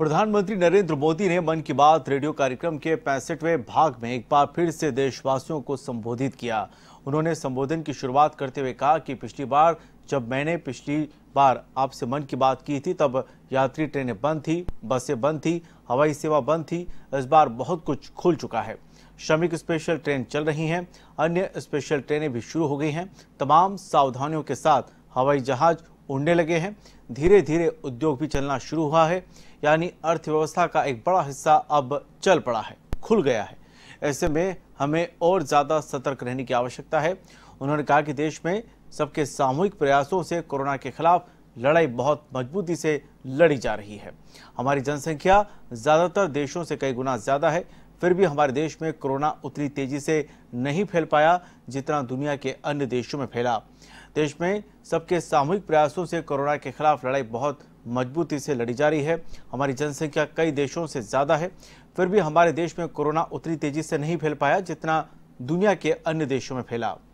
प्रधानमंत्री नरेंद्र मोदी ने मन की बात रेडियो कार्यक्रम के पैंसठवें भाग में एक बार फिर से देशवासियों को संबोधित किया उन्होंने संबोधन की शुरुआत करते हुए कहा कि पिछली बार जब मैंने पिछली बार आपसे मन की बात की थी तब यात्री ट्रेनें बंद थी बसें बंद थी हवाई सेवा बंद थी इस बार बहुत कुछ खुल चुका है श्रमिक स्पेशल ट्रेन चल रही हैं अन्य स्पेशल ट्रेनें भी शुरू हो गई हैं तमाम सावधानियों के साथ हवाई जहाज उड़ने लगे हैं धीरे धीरे उद्योग भी चलना शुरू हुआ है यानी अर्थव्यवस्था का एक बड़ा हिस्सा अब चल पड़ा है खुल गया है ऐसे में हमें और ज़्यादा सतर्क रहने की आवश्यकता है उन्होंने कहा कि देश में सबके सामूहिक प्रयासों से कोरोना के खिलाफ लड़ाई बहुत मजबूती से लड़ी जा रही है हमारी जनसंख्या ज़्यादातर देशों से कई गुना ज़्यादा है फिर भी हमारे देश में कोरोना उतनी तेजी से नहीं फैल पाया जितना दुनिया के अन्य देशों में फैला देश में सबके सामूहिक प्रयासों से कोरोना के खिलाफ लड़ाई बहुत मजबूती से लड़ी जा रही है हमारी जनसंख्या कई देशों से ज़्यादा है फिर भी हमारे देश में कोरोना उतनी तेजी से नहीं फैल पाया जितना दुनिया के अन्य देशों में फैला